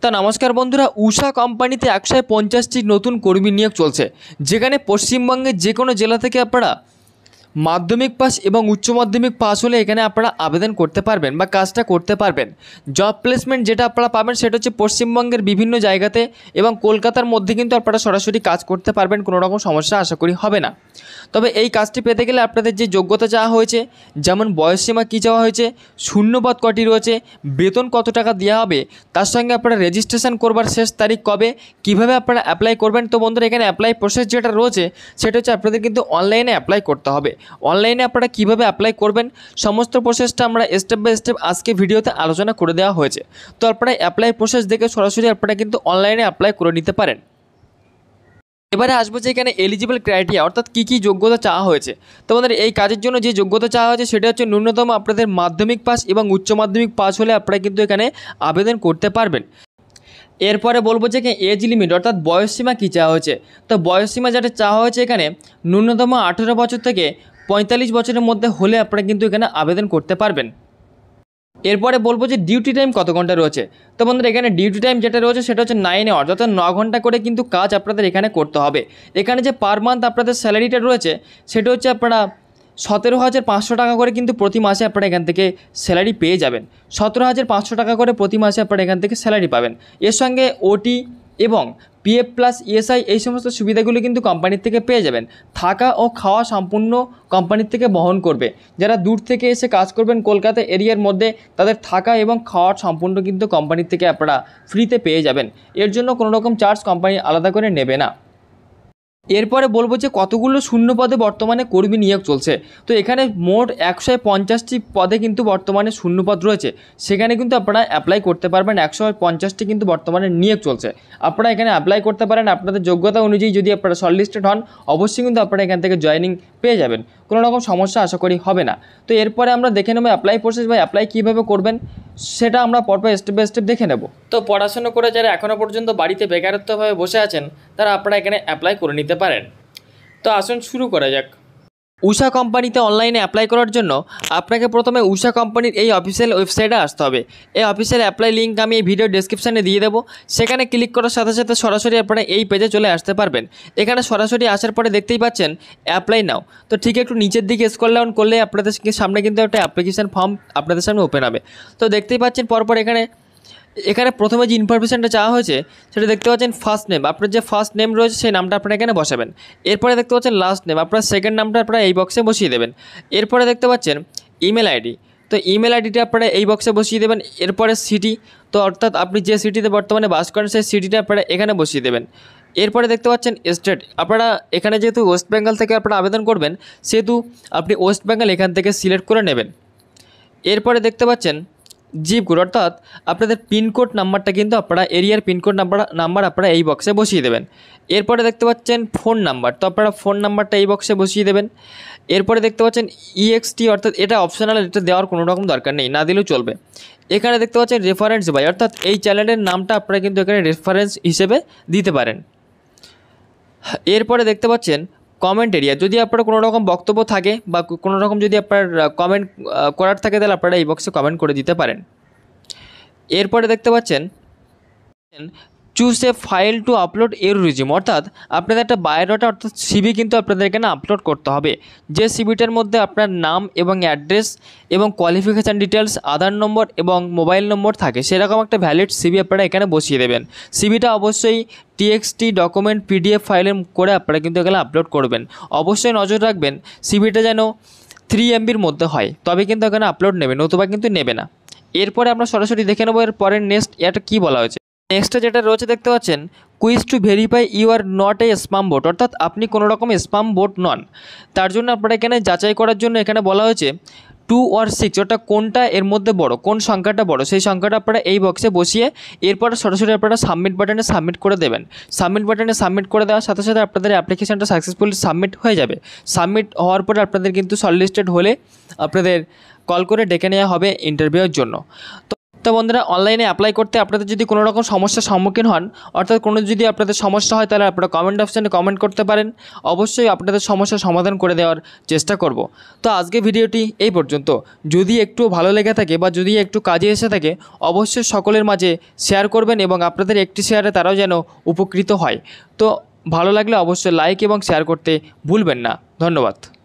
তা নমস্কার বন্ধুরা উষা কোম্পানিতে একশো পঞ্চাশটি নতুন কর্মী নিয়োগ চলছে যেখানে পশ্চিমবঙ্গের যে কোনো জেলা থেকে আপনারা মাধ্যমিক পাস এবং উচ্চ মাধ্যমিক পাস হলে এখানে আপনারা আবেদন করতে পারবেন বা কাজটা করতে পারবেন জব প্লেসমেন্ট যেটা আপনারা পাবেন সেটা হচ্ছে পশ্চিমবঙ্গের বিভিন্ন জায়গাতে এবং কলকাতার মধ্যে কিন্তু আপনারা সরাসরি কাজ করতে পারবেন কোনো রকম সমস্যা আশা করি হবে না তবে এই কাজটি পেতে গেলে আপনাদের যে যোগ্যতা চাওয়া হয়েছে যেমন বয়সসীমা কী চাওয়া হয়েছে শূন্যপদ কটি রয়েছে বেতন কত টাকা দেওয়া হবে তার সঙ্গে আপনারা রেজিস্ট্রেশন করবার শেষ তারিখ কবে কিভাবে আপনারা অ্যাপ্লাই করবেন তো বন্ধুরা এখানে অ্যাপ্লাই প্রসেস যেটা রয়েছে সেটা হচ্ছে আপনাদের কিন্তু অনলাইনে অ্যাপ্লাই করতে হবে অনলাইনে আপনারা কিভাবে অ্যাপ্লাই করবেন সমস্ত প্রসেসটা আমরা স্টেপ বাই স্টেপ আজকে ভিডিওতে আলোচনা করে দেওয়া হয়েছে তো আপনারা অ্যাপ্লাই প্রসেস দেখে সরাসরি আপনারা কিন্তু অনলাইনে অ্যাপ্লাই করে নিতে পারেন এবারে আসবো যে এখানে এলিজিবল ক্রাইটেরিয়া অর্থাৎ কী কী যোগ্যতা চাওয়া হয়েছে তোমাদের এই কাজের জন্য যে যোগ্যতা চাওয়া হয়েছে সেটা হচ্ছে ন্যূনতম আপনাদের মাধ্যমিক পাস এবং উচ্চ মাধ্যমিক পাস হলে আপনারা কিন্তু এখানে আবেদন করতে পারবেন এরপরে বলবো যে এজ লিমিট অর্থাৎ বয়সসীমা কী চাওয়া হয়েছে তো বয়সসীমা যেটা চাওয়া হয়েছে এখানে ন্যূনতম আঠেরো বছর থেকে পঁয়তাল্লিশ বছরের মধ্যে হলে আপনারা কিন্তু এখানে আবেদন করতে পারবেন এরপরে বলবো যে ডিউটি টাইম কত ঘন্টা রয়েছে তো বন্ধুরা এখানে ডিউটি টাইম যেটা রয়েছে সেটা হচ্ছে নাইন আওয়ার অর্থাৎ ন ঘন্টা করে কিন্তু কাজ আপনাদের এখানে করতে হবে এখানে যে পার মান্থ আপনাদের স্যালারিটা রয়েছে সেটা হচ্ছে আপনারা সতেরো হাজার পাঁচশো টাকা করে কিন্তু প্রতি মাসে আপনারা এখান থেকে স্যালারি পেয়ে যাবেন সতেরো হাজার পাঁচশো টাকা করে প্রতি মাসে আপনারা এখান থেকে স্যালারি পাবেন এর সঙ্গে ওটি এবং পিএফ প্লাস ইএসআই এই সমস্ত সুবিধাগুলি কিন্তু কোম্পানির থেকে পেয়ে যাবেন থাকা ও খাওয়া সম্পূর্ণ কোম্পানির থেকে বহন করবে যারা দূর থেকে এসে কাজ করবেন কলকাতা এরিয়ার মধ্যে তাদের থাকা এবং খাওয়ার সম্পূর্ণ কিন্তু কোম্পানির থেকে আপনারা ফ্রিতে পেয়ে যাবেন এর জন্য কোনো রকম চার্জ কোম্পানি আলাদা করে নেবে না এরপরে বলবো যে কতগুলো শূন্য পদে বর্তমানে কর্মী নিয়োগ চলছে তো এখানে মোট একশো পঞ্চাশটি পদে কিন্তু বর্তমানে শূন্য পদ রয়েছে সেখানে কিন্তু আপনারা অ্যাপ্লাই করতে পারবেন একশো পঞ্চাশটি কিন্তু বর্তমানে নিয়োগ চলছে আপনারা এখানে অ্যাপ্লাই করতে পারেন আপনাদের যোগ্যতা অনুযায়ী যদি আপনারা শর্টলিস্টেড হন অবশ্যই কিন্তু আপনারা এখান থেকে জয়নিং পেয়ে যাবেন কোনো রকম সমস্যা আশা করি হবে না তো এরপরে আমরা দেখে নেবো অ্যাপ্লাই প্রসেস বা অ্যাপ্লাই কীভাবে করবেন সেটা আমরা পরপর স্টেপ বাই স্টেপ দেখে নেব তো পড়াশুনো করে যারা এখনও পর্যন্ত বাড়িতে বেকারত্বভাবে বসে আছেন তারা আপনারা এখানে অ্যাপ্লাই করে নিতে পারেন তো আসুন শুরু করা যাক উষা কোম্পানিতে অনলাইনে অ্যাপ্লাই করার জন্য আপনাকে প্রথমে উষা কোম্পানির এই অফিসিয়াল ওয়েবসাইটে আসতে হবে এই অফিসিয়াল অ্যাপ্লাই লিঙ্ক আমি এই ভিডিও ডিসক্রিপশানে দিয়ে দেবো সেখানে ক্লিক করার সাথে সাথে সরাসরি আপনারা এই পেজে চলে আসতে পারবেন এখানে সরাসরি আসার পরে দেখতেই পাচ্ছেন অ্যাপ্লাই নাও তো ঠিক একটু নিচের দিকে স্কল ডাউন করলে আপনাদের সামনে কিন্তু একটা অ্যাপ্লিকেশান ফর্ম আপনাদের সামনে ওপেন হবে তো দেখতেই পাচ্ছেন পরপর এখানে এখানে প্রথমে যে ইনফরমেশানটা চাওয়া হয়েছে সেটা দেখতে পাচ্ছেন ফার্স্ট নেম আপনার যে ফার্স্ট নেম রয়েছে সেই নামটা আপনারা এখানে বসাবেন এরপরে দেখতে পাচ্ছেন লাস্ট নেম আপনার সেকেন্ড নামটা আপনারা এই বক্সে বসিয়ে দেবেন এরপরে দেখতে পাচ্ছেন ইমেল আইডি তো ইমেল আইডিটা আপনারা এই বক্সে বসিয়ে দেবেন এরপরে সিটি তো অর্থাৎ আপনি যে সিটিতে বর্তমানে বাস করেন সেই সিটিটা আপনারা এখানে বসিয়ে দেবেন এরপরে দেখতে পাচ্ছেন স্টেট আপনারা এখানে যেহেতু ওয়েস্ট বেঙ্গল থেকে আপনারা আবেদন করবেন সেহেতু আপনি ওয়েস্ট বেঙ্গল এখান থেকে সিলেক্ট করে নেবেন এরপরে দেখতে পাচ্ছেন জিপ কোড অর্থাৎ আপনাদের পিনকোড নাম্বারটা কিন্তু আপনারা এরিয়ার পিনকোড নাম্বার নাম্বার আপনারা এই বক্সে বসিয়ে দেবেন এরপরে দেখতে পাচ্ছেন ফোন নাম্বার তো আপনারা ফোন নাম্বারটা এই বক্সে বসিয়ে দেবেন এরপরে দেখতে পাচ্ছেন ইএক্সটি অর্থাৎ এটা অপশনাল এটা দেওয়ার কোনো রকম দরকার নেই না দিলেও চলবে এখানে দেখতে পাচ্ছেন রেফারেন্স বাই অর্থাৎ এই চ্যানেলের নামটা আপনারা কিন্তু এখানে রেফারেন্স হিসেবে দিতে পারেন এরপরে দেখতে পাচ্ছেন কমেন্ট এরিয়া যদি আপনার কোনো রকম বক্তব্য থাকে বা কোনো রকম যদি আপনার কমেন্ট করার থাকে তাহলে আপনারা এই বক্সে কমেন্ট করে দিতে পারেন এরপরে দেখতে পাচ্ছেন choose a file to upload এর রিজিম অর্থাৎ আপনাদের একটা বায়োডাটা অর্থাৎ সিবি কিন্তু আপনাদের এখানে আপলোড করতে হবে যে সিবিটার মধ্যে আপনার নাম এবং অ্যাড্রেস এবং কোয়ালিফিকেশান ডিটেলস আধার নম্বর এবং মোবাইল নম্বর থাকে সেরকম একটা ভ্যালিড সিবি আপনারা এখানে বসিয়ে দেবেন সিবিটা অবশ্যই টিএক্সটি ডকুমেন্ট পিডিএফ ফাইলের করে আপনারা কিন্তু এখানে আপলোড করবেন অবশ্যই নজর রাখবেন সিবিটা যেন থ্রি এমবির মধ্যে হয় তবে কিন্তু এখানে আপলোড নেবে নতুবা কিন্তু নেবে না এরপরে আমরা সরাসরি দেখে নেবো এর পরের নেক্সট এটা কী বলা হয়েছে নেক্সটে যেটা রয়েছে দেখতে পাচ্ছেন quiz to verify you are not a spam bot অর্থাৎ আপনি কোনো রকম স্পাম বোট নন তার জন্য আপনারা এখানে যাচাই করার জন্য এখানে বলা হয়েছে টু আর সিক্স ওটা কোনটা এর মধ্যে বড় কোন সংখ্যাটা বড় সেই সংখ্যাটা আপনারা এই বক্সে বসিয়ে এরপর সরাসরি আপনারা সাবমিট বাটনে সাবমিট করে দেবেন সাবমিট বাটনে সাবমিট করে দেওয়ার সাথে সাথে আপনাদের অ্যাপ্লিকেশানটা সাকসেসফুলি সাবমিট হয়ে যাবে সাবমিট হওয়ার পরে আপনাদের কিন্তু শর্টলিস্টেড হলে আপনাদের কল করে ডেকে নেওয়া হবে ইন্টারভিউয়ের জন্য তো তো বন্ধুরা অনলাইনে অ্যাপ্লাই করতে আপনাদের যদি কোনো রকম সমস্যার সম্মুখীন হন অর্থাৎ কোনো যদি আপনাদের সমস্যা হয় তাহলে আপনারা কমেন্ট অপশানে কমেন্ট করতে পারেন অবশ্যই আপনাদের সমস্যার সমাধান করে দেওয়ার চেষ্টা করব তো আজকে ভিডিওটি এই পর্যন্ত যদি একটু ভালো লেগে থাকে বা যদি একটু কাজে এসে থাকে অবশ্যই সকলের মাঝে শেয়ার করবেন এবং আপনাদের একটি শেয়ারে তারাও যেন উপকৃত হয় তো ভালো লাগলে অবশ্যই লাইক এবং শেয়ার করতে ভুলবেন না ধন্যবাদ